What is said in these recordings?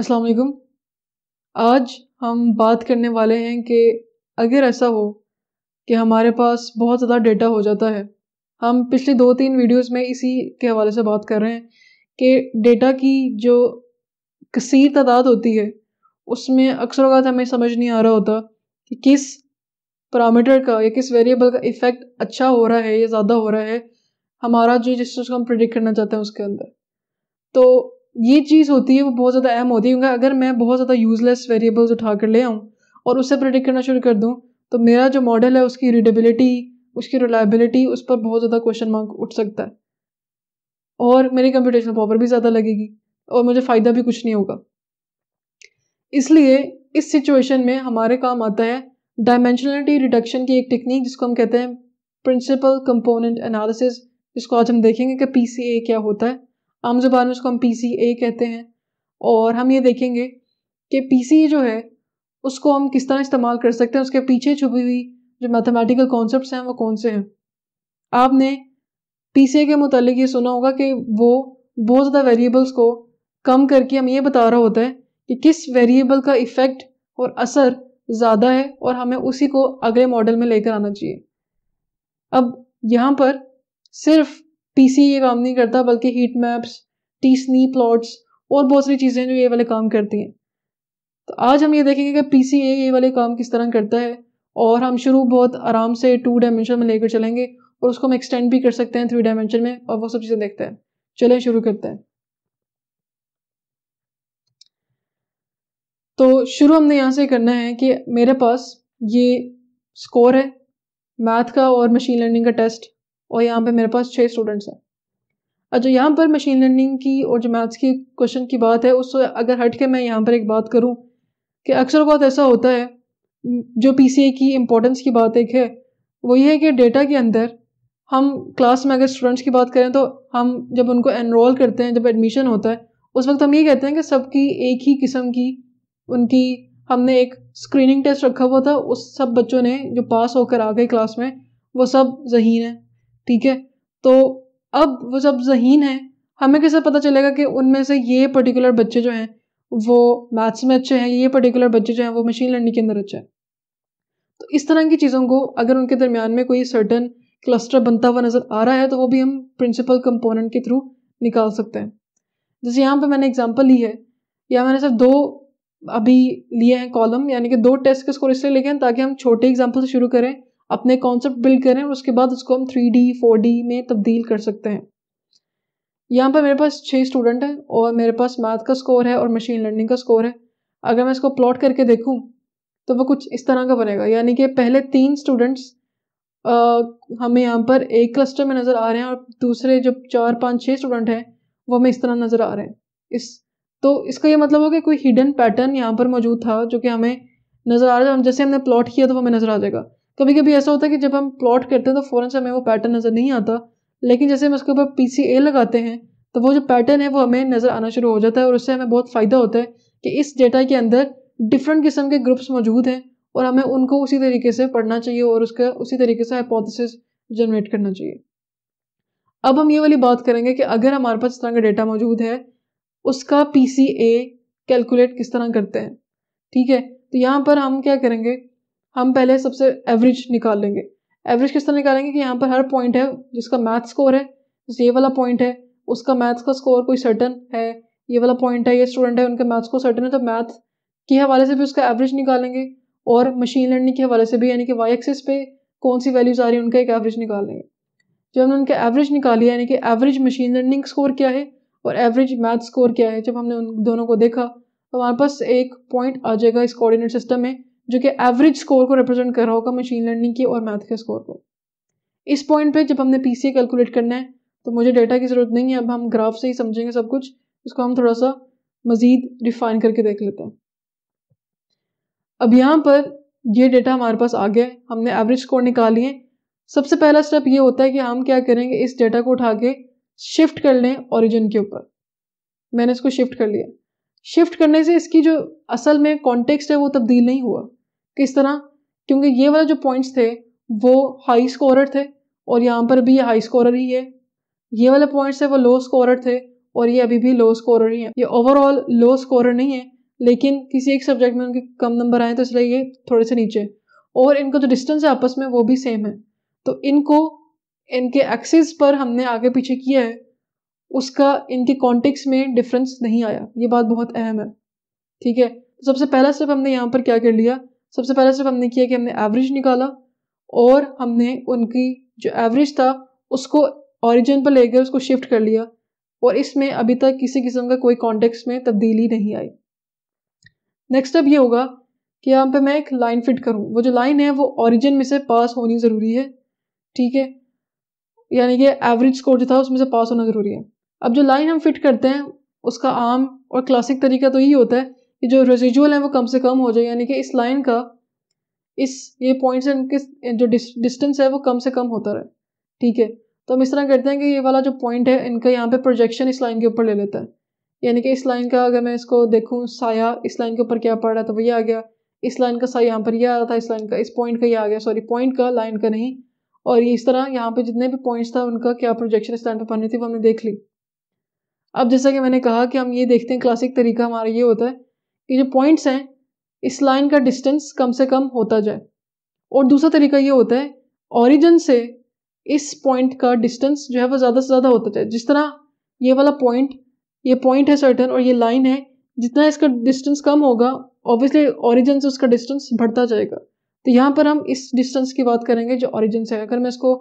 अस्सलाम वालेकुम आज हम बात करने वाले हैं कि अगर ऐसा हो कि हमारे पास बहुत ज़्यादा डेटा हो जाता है हम पिछले दो तीन वीडियोस में इसी के हवाले से बात कर रहे हैं कि डेटा की जो कसीर तादाद होती है उसमें अक्सर अवत हमें समझ नहीं आ रहा होता कि किस पैरामीटर का या किस वेरिएबल का इफ़ेक्ट अच्छा हो रहा है या ज़्यादा हो रहा है हमारा जो जिस चीज़ को हम प्रडिक्ट करना चाहते हैं उसके अंदर तो ये चीज़ होती है वो बहुत ज़्यादा अहम होती है क्योंकि अगर मैं बहुत ज़्यादा यूज़लेस वेरिएबल्स उठा कर ले आऊँ और उससे प्रेडिक्ट करना शुरू कर दूँ तो मेरा जो मॉडल है उसकी रीडेबिलिटी उसकी रिलायबिलिटी उस पर बहुत ज़्यादा क्वेश्चन मार्क उठ सकता है और मेरी कंप्यूटेशनल पावर भी ज़्यादा लगेगी और मुझे फ़ायदा भी कुछ नहीं होगा इसलिए इस सिचुएशन में हमारे काम आता है डायमेंशनलिटी रिडक्शन की एक टेक्निक जिसको हम कहते हैं प्रिंसिपल कंपोनेंट एनालिसिस जिसको आज हम देखेंगे कि पी क्या होता है आम जबान में उसको हम पी सी ए कहते हैं और हम ये देखेंगे कि पी सी ए जो है उसको हम किस तरह इस्तेमाल कर सकते हैं उसके पीछे छुपी हुई जो मैथमेटिकल कॉन्सेप्ट हैं वो कौन से हैं आपने पी सी ए के मतलब ये सुना होगा कि वो बहुत ज़्यादा वेरिएबल्स को कम करके हम ये बता रहा होता है कि किस वेरिएबल का इफ़ेक्ट और असर ज़्यादा है और हमें उसी को अगले मॉडल में लेकर आना चाहिए अब यहाँ पर सिर्फ पीसी ये काम नहीं करता बल्कि heat maps T SNE plots और बहुत सारी चीज़ें जो ये वाले काम करती हैं तो आज हम ये देखेंगे कि पी सी ए ये वाले काम किस तरह करता है और हम शुरू बहुत आराम से टू डायमेंशन में लेकर चलेंगे और उसको हम एक्सटेंड भी कर सकते हैं थ्री डायमेंशन में और वो सब चीज़ें देखते हैं चले शुरू करते हैं तो शुरू हमने यहाँ से करना है कि मेरे पास ये स्कोर है मैथ का और मशीन लर्निंग का टेस्ट और यहाँ पे मेरे पास छः स्टूडेंट्स हैं अच्छा यहाँ पर मशीन लर्निंग की और जो मैथ्स की क्वेश्चन की बात है उससे अगर हट के मैं यहाँ पर एक बात करूँ कि अक्सर बहुत ऐसा होता है जो पी की इम्पोर्टेंस की बात एक है वो ये है कि डेटा के अंदर हम क्लास में अगर स्टूडेंट्स की बात करें तो हम जब उनको एनरोल करते हैं जब एडमिशन होता है उस वक्त हम ये कहते हैं कि सबकी एक ही किस्म की उनकी हमने एक स्क्रीनिंग टेस्ट रखा हुआ था उस सब बच्चों ने जो पास होकर आ गए क्लास में वो सब जहीन है ठीक है तो अब वो जब जहीन है हमें कैसे पता चलेगा कि उनमें से ये पर्टिकुलर बच्चे जो हैं वो मैथ्स में अच्छे हैं ये पर्टिकुलर बच्चे जो हैं वो मशीन लर्निंग के अंदर अच्छे हैं तो इस तरह की चीज़ों को अगर उनके दरमियान में कोई सर्टन क्लस्टर बनता हुआ नज़र आ रहा है तो वो भी हम प्रिंसिपल कंपोनेंट के थ्रू निकाल सकते हैं जैसे यहाँ पर मैंने एग्जाम्पल ली है या मैंने सिर्फ दो अभी लिए हैं कॉलम यानी कि दो टेस्ट के स्कोर इसलिए लिखे हैं ताकि हम छोटे एग्जाम्पल से शुरू करें अपने कॉन्सेप्ट बिल्ड करें और उसके बाद उसको हम थ्री डी फोर डी में तब्दील कर सकते हैं यहाँ पर मेरे पास छः स्टूडेंट हैं और मेरे पास मैथ का स्कोर है और मशीन लर्निंग का स्कोर है अगर मैं इसको प्लॉट करके देखूँ तो वो कुछ इस तरह का बनेगा यानी कि पहले तीन स्टूडेंट्स हमें यहाँ पर एक क्लस्टर में नज़र आ रहे हैं और दूसरे जो चार पाँच छः स्टूडेंट हैं वो हमें इस तरह नज़र आ रहे हैं इस तो इसका ये मतलब हो कि कोई हिडन पैटर्न यहाँ पर मौजूद था जो कि हमें नज़र आ रहा है जैसे हमने प्लॉट किया तो हमें नज़र आ जाएगा कभी कभी ऐसा होता है कि जब हम प्लॉट करते हैं तो फ़ौरन से हमें वो पैटर्न नज़र नहीं आता लेकिन जैसे हम उसके ऊपर पी सी ए लगाते हैं तो वो जो पैटर्न है वो हमें नज़र आना शुरू हो जाता है और उससे हमें बहुत फ़ायदा होता है कि इस डेटा के अंदर डिफरेंट किस्म के ग्रुप्स मौजूद हैं और हमें उनको उसी तरीके से पढ़ना चाहिए और उसका उसी तरीके से हाइपोथेसिस जनरेट करना चाहिए अब हम ये वाली बात करेंगे कि अगर हमारे पास इस तरह का डेटा मौजूद है उसका पी सी ए कैलकुलेट किस तरह करते हैं ठीक है तो यहाँ पर हम क्या करेंगे हम पहले सबसे एवरेज निकाल लेंगे एवरेज किस तरह निकालेंगे कि यहाँ पर हर पॉइंट है जिसका मैथ स्कोर है जैसे ये वाला पॉइंट है उसका मैथ्स का स्कोर कोई सर्टन है ये वाला पॉइंट है ये स्टूडेंट है उनके मैथ्स को सर्टन है तो मैथ के हवाले से भी उसका एवरेज निकालेंगे और मशीन लर्निंग के हवाले से भी यानी कि वाई एक्सिस पे कौन सी वैल्यूज़ आ रही है उनका एक एवरेज निकालेंगे जब हमने उनका एवरेज निकाली यानी कि एवरेज मशीन लर्निंग स्कोर क्या है और एवरेज मैथ स्कोर क्या है जब हमने उन दोनों को देखा तो हमारे पास एक पॉइंट आ जाएगा इस कोऑर्डिनेट सिस्टम में जो कि एवरेज स्कोर को रिप्रेजेंट कर रहा होगा मशीन लर्निंग की और मैथ के स्कोर को इस पॉइंट पे जब हमने पी कैलकुलेट करना है तो मुझे डेटा की ज़रूरत नहीं है अब हम ग्राफ से ही समझेंगे सब कुछ इसको हम थोड़ा सा मज़ीद रिफाइन करके देख लेते हैं अब यहाँ पर ये डेटा हमारे पास आ गया हमने एवरेज स्कोर निकाल लिए सबसे पहला स्टेप ये होता है कि हम क्या करेंगे इस डेटा को उठा के शिफ्ट कर लें ओरिजिन के ऊपर मैंने इसको शिफ्ट कर लिया शिफ्ट करने से इसकी जो असल में कॉन्टेक्स्ट है वो तब्दील नहीं हुआ किस तरह क्योंकि ये वाला जो पॉइंट्स थे वो हाई स्कोरर थे और यहाँ पर भी ये हाई स्कोरर ही है ये वाले पॉइंट्स थे वो लो स्कोरर थे और ये अभी भी लो स्कोरर ही है ये ओवरऑल लो स्कोरर नहीं है लेकिन किसी एक सब्जेक्ट में उनके कम नंबर आए तो इसलिए ये थोड़े से नीचे और इनका जो डिस्टेंस है आपस में वो भी सेम है तो इनको इनके एक्सिस पर हमने आगे पीछे किया है उसका इनके कॉन्टेक्स में डिफरेंस नहीं आया ये बात बहुत अहम है ठीक है तो सबसे पहला स्टेप हमने यहाँ पर क्या कर लिया सबसे पहले सिर्फ हमने किया कि हमने एवरेज निकाला और हमने उनकी जो एवरेज था उसको ऑरिजन पर लेकर उसको शिफ्ट कर लिया और इसमें अभी तक किसी किस्म का कोई कॉन्टेक्स्ट में तब्दीली नहीं आई नेक्स्ट स्टेप ये होगा कि यहाँ पे मैं एक लाइन फिट करूँ वो जो लाइन है वो ऑरिजिन में से पास होनी ज़रूरी है ठीक है यानी कि एवरेज स्कोर जो था उसमें से पास होना ज़रूरी है अब जो लाइन हम फिट करते हैं उसका आम और क्लासिक तरीका तो यही होता है जो रेजिजुअल है वो कम से कम हो जाए यानी कि इस लाइन का इस ये पॉइंट से इनके जो डिस्टेंस है वो कम से कम होता रहे ठीक है तो हम इस तरह करते हैं कि ये वाला जो पॉइंट है इनका यहाँ पे प्रोजेक्शन इस लाइन के ऊपर ले लेता है यानी कि इस लाइन का अगर मैं इसको देखूँ साया इस लाइन के ऊपर क्या पड़ रहा है तो वही आ गया इस लाइन का साया यहाँ पर यह आ रहा था इस लाइन का इस पॉइंट का ये आ गया सॉरी पॉइंट का लाइन का नहीं और इस तरह यहाँ पे जितने भी पॉइंट्स था उनका क्या प्रोजेक्शन इस लाइन पर पढ़नी थी वो हमने देख ली अब जैसा कि मैंने कहा कि हम ये देखते हैं क्लासिक तरीका हमारा ये होता है ये जो पॉइंट्स हैं इस लाइन का डिस्टेंस कम से कम होता जाए और दूसरा तरीका ये होता है ओरिजिन से इस पॉइंट का डिस्टेंस जो है वो ज़्यादा से ज़्यादा होता जाए जिस तरह ये वाला पॉइंट ये पॉइंट है सर्टन और ये लाइन है जितना इसका डिस्टेंस कम होगा ऑब्वियसली ओरिजिन से उसका डिस्टेंस बढ़ता जाएगा तो यहाँ पर हम इस डिस्टेंस की बात करेंगे जो ऑरिजन से है अगर मैं इसको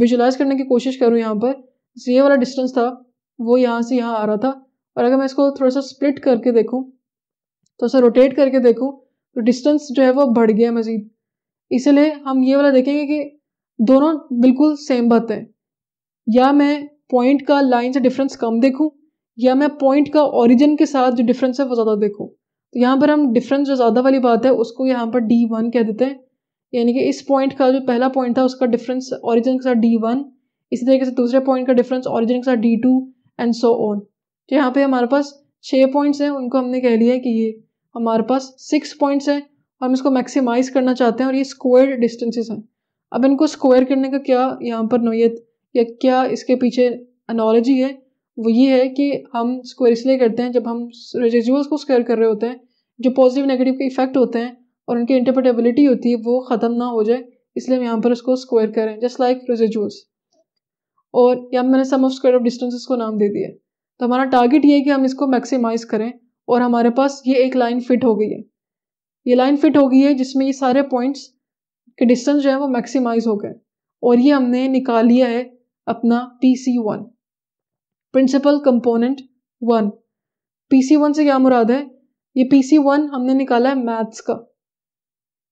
विजुलाइज करने की कोशिश करूँ यहाँ पर तो ये वाला डिस्टेंस था वो यहाँ से यहाँ आ रहा था और अगर मैं इसको थोड़ा सा स्प्लिट करके देखूँ तो उसे रोटेट करके देखूँ तो डिस्टेंस जो है वो बढ़ गया मज़ीद इसलिए हम ये वाला देखेंगे कि दोनों बिल्कुल सेम बात है या मैं पॉइंट का लाइन से डिफरेंस कम देखूँ या मैं पॉइंट का ओरिजिन के साथ जो डिफरेंस है वो ज़्यादा देखूँ तो यहाँ पर हम डिफरेंस जो ज़्यादा वाली बात है उसको यहाँ पर डी वन कह देते हैं यानी कि इस पॉइंट का जो पहला पॉइंट था उसका डिफरेंस ओरिजिन के साथ डी वन इसी तरीके से दूसरे पॉइंट का डिफरेंस ओरिजिन के साथ D two and so on तो यहाँ पे हमारे पास छः पॉइंट्स हैं उनको हमने कह लिया है कि ये हमारे पास सिक्स पॉइंट्स हैं हम इसको मैक्सिमाइज करना चाहते हैं और ये स्क्वायर डिस्टेंसेस हैं अब इनको स्क्वायर करने का क्या यहाँ पर नोयत या क्या इसके पीछे एनोलॉजी है वो ये है कि हम स्क्वायर इसलिए करते हैं जब हम रेजिजुअल्स को स्क्वायर कर रहे होते हैं जो पॉजिटिव नेगेटिव के इफेक्ट होते हैं और उनकी इंटरप्रटेबिलिटी होती है वो ख़त्म ना हो जाए इसलिए हम यहाँ पर उसको स्क्वायर करें जस्ट लाइक रेजिजुअल्स और यहाँ मैंने sum of square of distances को नाम दे दिया तो हमारा टारगेट ये है कि हम इसको मैक्सीमाइज़ करें और हमारे पास ये एक लाइन फिट हो गई है ये लाइन फिट हो गई है जिसमें ये सारे पॉइंट्स के डिस्टेंस जो है वो मैक्सिमाइज हो गए और ये हमने निकाल लिया है अपना P C one principal component one P C one से क्या मुराद है ये पी सी वन हमने निकाला है मैथ्स का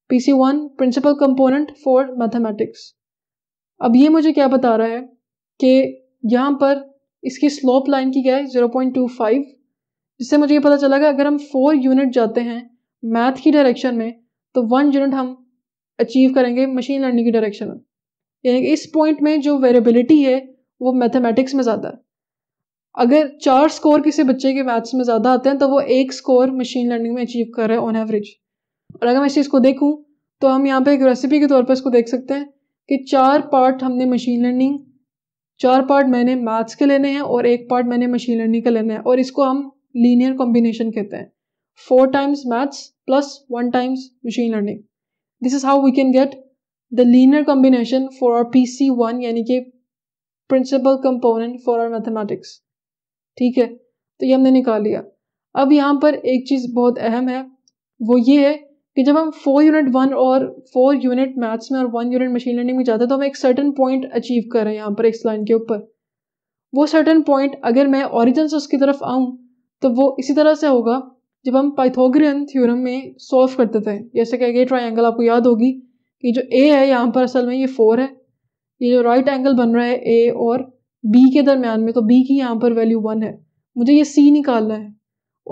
P C one principal component for mathematics अब ये मुझे क्या बता रहा है कि यहाँ पर इसकी स्लोप लाइन की क्या है ज़ीरो पॉइंट टू फाइव जिससे मुझे ये पता चला कि अगर हम फोर यूनिट जाते हैं मैथ की डायरेक्शन में तो वन यूनिट हम अचीव करेंगे मशीन लर्निंग की डायरेक्शन में यानी कि इस पॉइंट में जो वेरेबिलिटी है वो मैथमेटिक्स में ज़्यादा है अगर चार स्कोर किसी बच्चे के मैथ्स में ज़्यादा आते हैं तो वो एक स्कोर मशीन लर्निंग में अचीव कर रहे हैं ऑन एवरेज और अगर मैं इस चीज़ को देखूँ तो हम यहाँ पे एक रेसिपी के तौर पर इसको देख सकते हैं कि चार पार्ट हमने मशीन लर्निंग चार पार्ट मैंने मैथ्स के लेने हैं और एक पार्ट मैंने मशीन लर्निंग का लेना है और इसको हम लीनियर कॉम्बिनेशन कहते हैं four times maths plus one times machine learning this is how we can get the linear combination for our P C one यानी कि principal component for our mathematics ठीक है तो ये हमने निकाल लिया अब यहाँ पर एक चीज़ बहुत अहम है वो ये है कि जब हम फोर यूनिट वन और फोर यूनिट मैथ्स में और वन यूनिट मशीन लर्निंग में जाते हैं तो हम एक सर्टन पॉइंट अचीव कर रहे हैं यहाँ पर एक लाइन के ऊपर वो सर्टन पॉइंट अगर मैं ऑरिजन से उसकी तरफ आऊँ तो वो इसी तरह से होगा जब हम पाइथोग्रियन थ्योरम में सॉल्व करते थे जैसे कि ये ट्राइंगल आपको याद होगी कि जो ए है यहाँ पर असल में ये फोर है ये जो राइट एंगल बन रहा है ए और बी के दरमियान में तो बी की यहाँ पर वैल्यू वन है मुझे ये सी निकालना है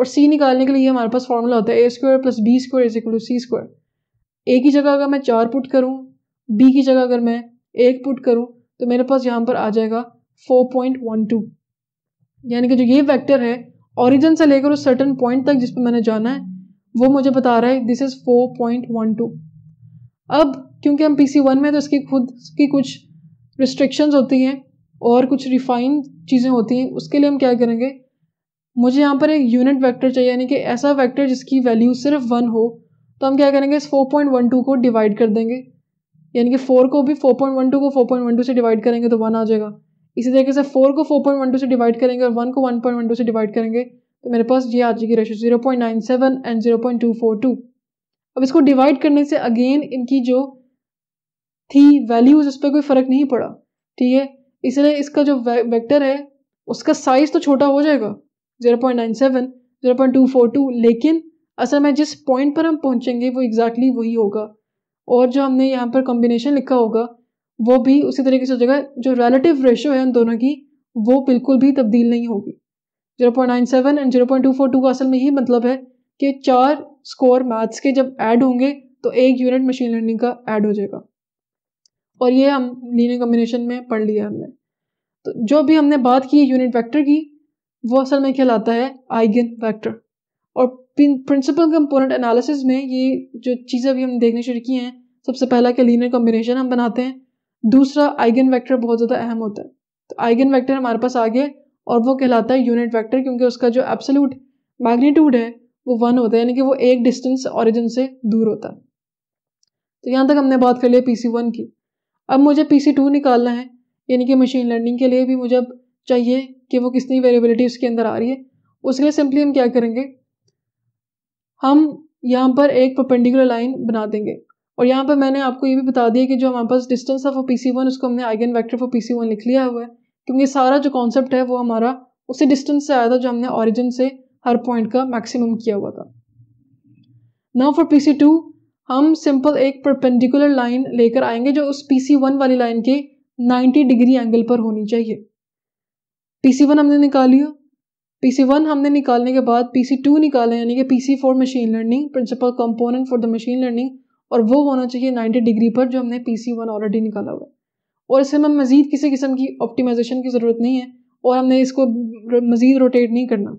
और सी निकालने के लिए हमारे पास फॉर्मूला होता है A square plus B square is equal to C square A की जगह अगर मैं चार पुट करूँ बी की जगह अगर मैं एक पुट करूँ तो मेरे पास यहाँ पर आ जाएगा फोर पॉइंट वन टू यानी कि जो ये वैक्टर है ओरिजिन से लेकर उस सर्टन पॉइंट तक जिस पर मैंने जाना है वो मुझे बता रहा है this is four point one two अब क्योंकि हम पी सी वन में तो इसकी खुद की कुछ रिस्ट्रिक्शंस होती हैं और कुछ रिफाइन चीज़ें होती हैं उसके लिए हम क्या करेंगे मुझे यहाँ पर एक यूनिट वेक्टर चाहिए यानी कि ऐसा वेक्टर जिसकी वैल्यू सिर्फ वन हो तो हम क्या करेंगे इस फोर पॉइंट वन टू को डिवाइड कर देंगे यानी कि फोर को भी फोर पॉइंट वन टू को फोर पॉइंट वन टू से डिवाइड करेंगे तो वन आ जाएगा इसी तरीके से फोर को फोर पॉइंट वन टू से डिवाइड करेंगे और वन को वन पॉइंट वन टू से डिवाइड करेंगे तो मेरे पास ये आ जाएगी ratio zero point nine seven and zero point two four two अब इसको डिवाइड करने से अगेन इनकी जो थी वैल्यूज उस पर कोई फ़र्क नहीं पड़ा ठीक है इसलिए इसका जो वेक्टर है उसका साइज़ तो छोटा हो जाएगा zero point nine seven zero point two four two लेकिन असल में जिस पॉइंट पर हम पहुंचेंगे वो एग्जैक्टली exactly वही होगा और जो हमने यहाँ पर कॉम्बिनेशन लिखा होगा वो भी उसी तरीके से हो जाएगा जो रिलेटिव रेशियो है उन दोनों की वो बिल्कुल भी तब्दील नहीं होगी zero point nine seven and zero point two four two का असल में ही मतलब है कि चार स्कोर मैथ्स के जब ऐड होंगे तो एक यूनिट मशीन लर्निंग का ऐड हो जाएगा और ये हम लीनियर कम्बिनेशन में पढ़ लिया हमने तो जो भी हमने बात की यूनिट वेक्टर की वो असल में कहलाता है आइगन वेक्टर और प्रिंसिपल कंपोनेंट एनालिसिस में ये जो चीज़ें अभी हम देखने शुरू की हैं सबसे पहला कि लीनियर कम्बिनेशन हम बनाते हैं दूसरा आइगन वेक्टर बहुत ज़्यादा अहम होता है तो आइगन वेक्टर हमारे पास आ गया और वो कहलाता है यूनिट वेक्टर क्योंकि उसका जो एब्सोल्यूट मैग्नीट्यूड है वो वन होता है यानी कि वो एक डिस्टेंस ऑरिजिन से दूर होता है तो यहाँ तक हमने बात कर लिया पी सी वन की अब मुझे पी सी टू निकालना है यानी कि मशीन लर्निंग के लिए भी मुझे अब चाहिए कि वो कितनी वेरिएबिलिटी उसके अंदर आ रही है उसके लिए सिंपली हम क्या करेंगे हम यहाँ पर एक परपेंडिकुलर लाइन बना देंगे और यहाँ पर मैंने आपको ये भी बता दिया कि जो हमारे पास डिस्टेंस था वो पी सी वन उसको हमने eigenvector for P C one लिख लिया हुआ है क्योंकि सारा जो कॉन्सेप्ट है वो हमारा उसी डिस्टेंस से आया था जो हमने ऑरिजिन से हर पॉइंट का मैक्सिमम किया हुआ था ना फॉर पी सी टू हम सिंपल एक परपेंडिकुलर लाइन लेकर आएंगे जो उस पी सी वन वाली लाइन के नाइन्टी डिग्री एंगल पर होनी चाहिए पी सी वन हमने निकाल लिया पी सी वन हमने निकालने के बाद पी सी टू निकाले यानी कि P C for machine learning principal component for the machine learning और वो होना चाहिए नाइन्टी डिग्री पर जो हमने पी सी वन ऑलरेडी निकाला हुआ है और इससे हमें मज़ीद किसी किस्म की ऑप्टिमाइजेशन की ज़रूरत नहीं है और हमने इसको मज़ीद रोटेट नहीं करना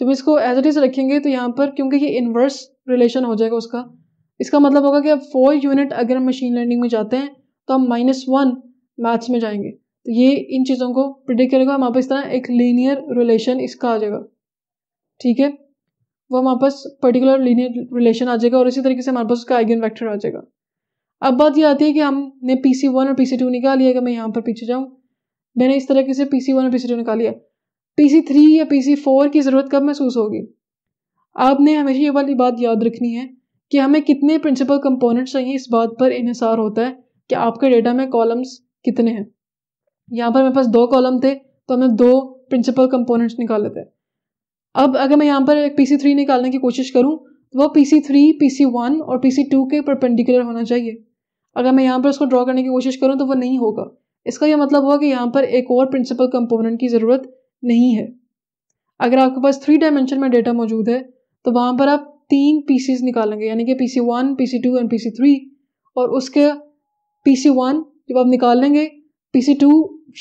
जब इसको एज इट इज़ रखेंगे तो यहाँ पर क्योंकि ये इन्वर्स रिलेशन हो जाएगा उसका इसका मतलब होगा कि अब फोर यूनिट अगर हम मशीन लर्निंग में जाते हैं तो हम माइनस वन मैथ्स में जाएंगे तो ये इन चीज़ों को प्रिडिक्ट करेगा हमारे पास इस तरह एक लीनियर रिलेशन इसका आ जाएगा ठीक है वो हमारे पास पर्टिकुलर लीनियर रिलेशन आ जाएगा और इसी तरीके से हमारे पास उसका आइगन वैक्टर आ जाएगा अब बात ये आती है कि हमने पी सी वन और पी सी टू निकाल लिया अगर मैं यहाँ पर पीछे जाऊँ मैंने इस तरीके से पी सी वन और पी सी टू निकाल लिया पी सी थ्री या पी सी फोर की ज़रूरत कब महसूस होगी आपने हमेशा ये वाली बात याद रखनी है कि हमें कितने प्रिंसिपल कंपोनेंट्स चाहिए इस बात पर इनसार होता है कि आपके डेटा में कॉलम्स कितने हैं यहाँ पर मेरे पास दो कॉलम थे तो हमें दो प्रिंसिपल कंपोनेंट्स निकाले थे अब अगर मैं यहाँ पर पी सी थ्री निकालने की कोशिश करूँ तो वह P C three P C one और पी सी टू के परपेंडिकुलर होना चाहिए अगर मैं यहाँ पर उसको ड्रॉ करने की कोशिश करूँ तो वह नहीं होगा इसका यह मतलब हुआ कि यहाँ पर एक और प्रिंसिपल कंपोनेंट की ज़रूरत नहीं है अगर आपके पास थ्री डायमेंशन में डेटा मौजूद है तो वहाँ पर आप तीन पीसीज निकालेंगे यानी कि P C one P C two and P C three और उसके पी सी वन जब आप निकाल लेंगे P C two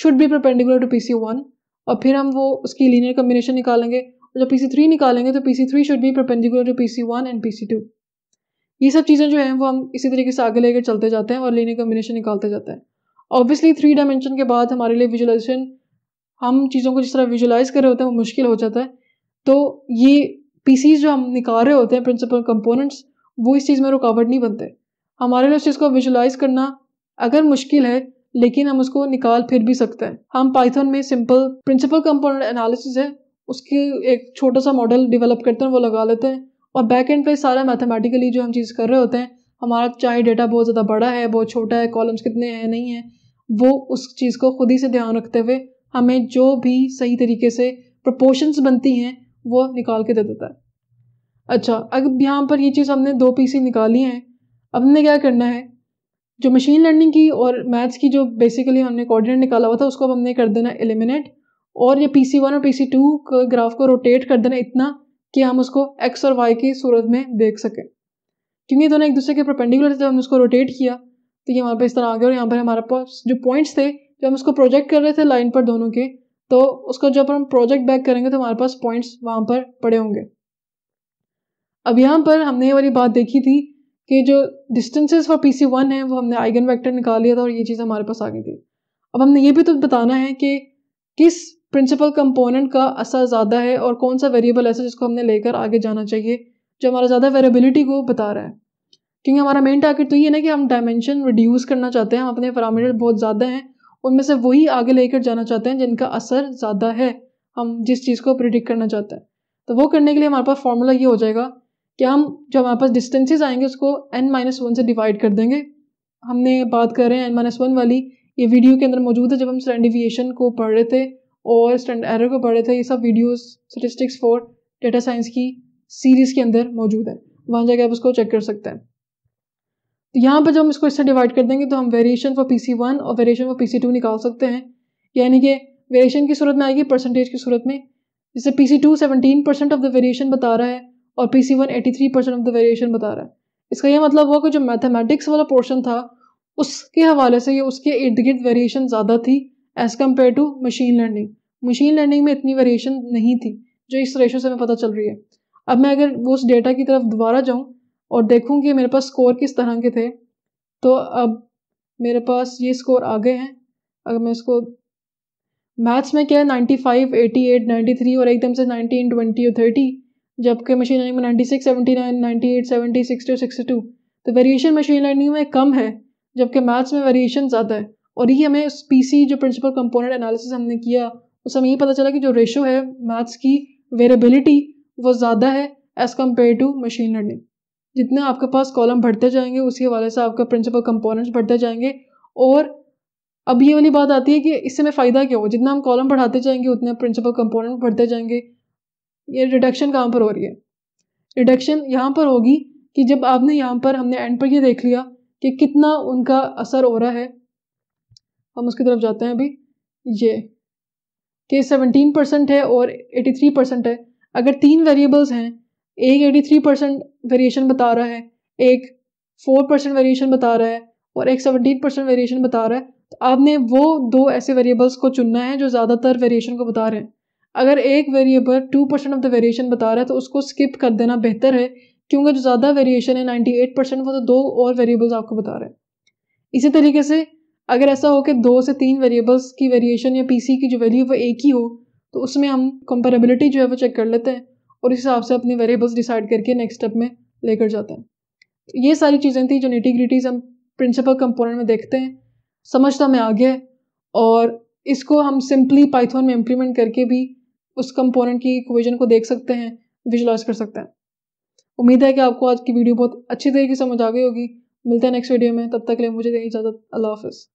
should be perpendicular to P C one और फिर हम वो उसकी लीनियर कम्बिनेशन निकालेंगे तो जब पी सी थ्री निकालेंगे तो P C three should be perpendicular to P C one and P C two ये सब चीज़ें जो हैं वो हम इसी तरीके से आगे लेकर चलते जाते हैं और लेने कम्बिनेशन निकालते जाते हैं ऑब्वियसली थ्री डायमेंशन के बाद हमारे लिए विजुलाइजेशन हम चीज़ों को जिस तरह विजुलाइज कर रहे होते हैं वो मुश्किल हो जाता है तो ये पीसीज जो हम निकाल रहे होते हैं प्रिंसिपल कंपोनेंट्स वो इस चीज़ में रुकावट नहीं बनते हमारे लिए उस चीज़ को विजुलाइज करना अगर मुश्किल है लेकिन हम उसको निकाल फिर भी सकते हैं हम पाइथन में सिंपल प्रिंसिपल कंपोनेंट एनालिसिस है उसकी एक छोटा सा मॉडल डेवलप करते हैं वो लगा लेते हैं और बैक एंड पे सारा मैथमेटिकली जो हम चीज़ कर रहे होते हैं हमारा चाहे डेटा बहुत ज़्यादा बड़ा है बहुत छोटा है कॉलम्स कितने हैं नहीं है वो उस चीज़ को खुद ही से ध्यान रखते हुए हमें जो भी सही तरीके से प्रपोशंस बनती हैं वो निकाल के दे देता है अच्छा अब यहाँ पर ये चीज़ हमने दो पीसी निकाली हैं अब हमने क्या करना है जो मशीन लर्निंग की और मैथ्स की जो बेसिकली हमने कोऑर्डिनेट निकाला हुआ था उसको अब हमने कर देना एलिमिनेट और ये पी सी वन और पी सी टू ग्राफ को रोटेट कर देना इतना कि हम उसको एक्स और वाई की सूरत में देख सकें क्योंकि दोनों एक दूसरे के परपेंडिकुलर जब तो हमने उसको रोटेट किया तो ये वहाँ पास इस तरह आ गया और यहाँ पर हमारे पास जो पॉइंट्स थे जब हम उसको प्रोजेक्ट कर रहे थे लाइन पर दोनों के तो उसको जब हम प्रोजेक्ट बैक करेंगे तो हमारे पास पॉइंट्स वहाँ पर पड़े होंगे अब यहाँ पर हमने ये वाली बात देखी थी कि जो distances for P C one है वो हमने आइगन वेक्टर निकाल लिया था और ये चीज़ हमारे पास आ गई थी अब हमने ये भी तो बताना है कि किस प्रिंसिपल कंपोनेंट का असर ज़्यादा है और कौन सा वेरिएबल ऐसा जिसको हमने लेकर आगे जाना चाहिए जो हमारा ज़्यादा वेरेबिलिटी को बता रहा है क्योंकि हमारा मेन टारगेट तो ये ना कि हम डायमेंशन रिड्यूस करना चाहते हैं हम अपने पैरामीटर बहुत ज़्यादा हैं उनमें से वही आगे लेकर जाना चाहते हैं जिनका असर ज़्यादा है हम जिस चीज़ को प्रिडिक्ट करना चाहते हैं तो वो करने के लिए हमारे पास फॉर्मूला ये हो जाएगा कि हम जो हमारे पास डिस्टेंसेज आएंगे उसको एन माइनस वन से डिवाइड कर देंगे हमने बात कर रहे हैं एन माइनस वन वाली ये वीडियो के अंदर मौजूद है जब हम स्टैंडिविएशन को पढ़ रहे थे और स्टैंड एरर को पढ़े थे ये सब videos statistics for data science की सीरीज़ के अंदर मौजूद है वहाँ जाके आप उसको चेक कर सकते हैं तो यहाँ पर जब हम इसको इससे डिवाइड कर देंगे तो हम variation for P C one और variation for P C two निकाल सकते हैं यानी कि वेरिएशन की सूरत में आएगी परसेंटेज की सूरत में जैसे P C two seventeen percent of the variation बता रहा है और P C one eighty three percent of the variation बता रहा है इसका यह मतलब हुआ कि जो मैथमेटिक्स वाला पोर्शन था उसके हवाले से ये उसके इर्द गिर्द वेरिएशन ज़्यादा थी as compare to machine learning machine learning में इतनी वेरिएशन नहीं थी जो इस रेशो से हमें पता चल रही है अब मैं अगर उस डेटा की तरफ दोबारा जाऊँ और देखूँ कि मेरे पास स्कोर किस तरह के थे तो अब मेरे पास ये स्कोर आ गए हैं अगर मैं इसको मैथ्स में क्या है ninety five eighty eight ninety three और एकदम से नाइनटीन ट्वेंटी और थर्टी जबकि मशीन लर्निंग में ninety six seventy nine ninety eight seventy sixty और सिक्सटी टू तो वेरिएशन मशीन लर्निंग में कम है जबकि मैथ्स में वेरिएशन ज़्यादा है और ये हमें सी जो प्रिंसिपल कंपोनेंट एनालिसिस हमने किया उससे हमें ये पता चला कि जो रेशो है मैथ्स की वेरेबिलिटी वो ज़्यादा है as compare to machine learning जितना आपके पास कॉलम बढ़ते जाएंगे उसी हवाले से आपका प्रिंसिपल कंपोनेंट्स बढ़ते जाएंगे और अब ये वाली बात आती है कि इससे हमें फ़ायदा क्या होगा जितना हम कॉलम बढ़ाते जाएंगे उतने प्रिंसिपल कंपोनेंट बढ़ते जाएंगे ये रिडक्शन कहाँ पर हो रही है रिडक्शन यहाँ पर होगी कि जब आपने यहाँ पर हमने एंड पर ये देख लिया कि कितना उनका असर हो रहा है हम उसकी तरफ जाते हैं अभी ये कि सेवनटीन परसेंट है और एटी थ्री परसेंट है अगर तीन वेरिएबल्स हैं एक एटी थ्री परसेंट वेरिएशन बता रहा है एक फोर परसेंट वेरिएशन बता रहा है और एक सेवनटीन परसेंट वेरिएशन बता रहा है तो आपने वो दो ऐसे वेरिएबल्स को चुनना है जो ज़्यादातर वेरिएशन को बता रहे हैं अगर एक variable two percent of the variation बता रहा है तो उसको स्किप कर देना बेहतर है क्योंकि जो ज़्यादा वेरिएशन है नाइन्टी एट परसेंट वो तो दो और वेरिएबल्स आपको बता रहे हैं इसी तरीके से अगर ऐसा हो कि दो से तीन वेरिएबल्स की वेरिएशन या पीसी की जो वैल्यू वो एक ही हो तो उसमें हम कंपेरेबिलिटी जो है वो चेक कर लेते हैं और इस हिसाब से अपने वेरिएबल्स डिसाइड करके नेक्स्ट स्टेप में लेकर जाते हैं तो ये सारी चीज़ें थी जो नेटिग्रिटीज़ हम प्रिंसिपल कंपोनेंट में देखते हैं समझता तो मैं आ गया और इसको हम सिंपली पाइथन में इम्प्लीमेंट करके भी उस कंपोनेंट की इक्वेजन को देख सकते हैं विजुलाइज कर सकते हैं उम्मीद है कि आपको आज की वीडियो बहुत अच्छी तरीके से समझ आ गई होगी मिलते हैं नेक्स्ट वीडियो में तब तक के लिए मुझे दें इजाज़त अल्लाह हाफ़